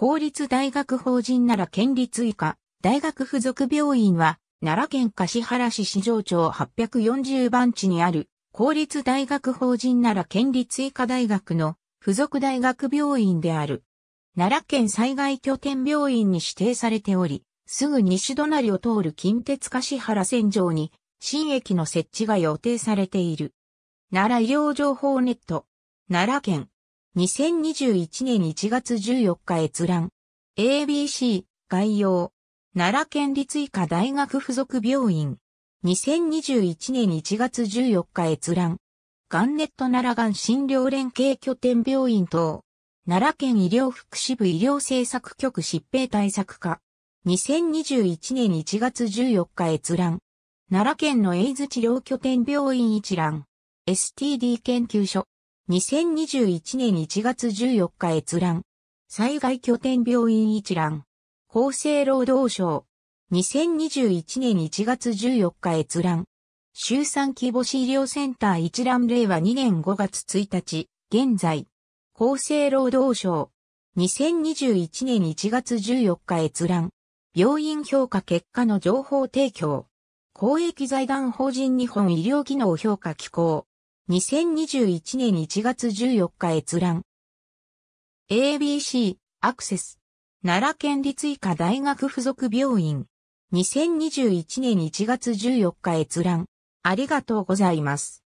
公立大学法人奈良県立医科大学附属病院は、奈良県橿原市市場町840番地にある公立大学法人奈良県立医科大学の附属大学病院である。奈良県災害拠点病院に指定されており、すぐ西隣を通る近鉄橿原線上に新駅の設置が予定されている。奈良医療情報ネット。奈良県2021年1月14日閲覧。ABC、概要。奈良県立医科大学附属病院。2021年1月14日閲覧。ガンネット奈良がん診療連携拠点病院等。奈良県医療福祉部医療政策局疾病対策課。2021年1月14日閲覧。奈良県のエイズ治療拠点病院一覧。STD 研究所。2021年1月14日閲覧。災害拠点病院一覧。厚生労働省。2021年1月14日閲覧。週産規模医療センター一覧令和2年5月1日、現在。厚生労働省。2021年1月14日閲覧。病院評価結果の情報提供。公益財団法人日本医療機能評価機構。2021年1月14日閲覧。ABC、アクセス。奈良県立医科大学附属病院。2021年1月14日閲覧。ありがとうございます。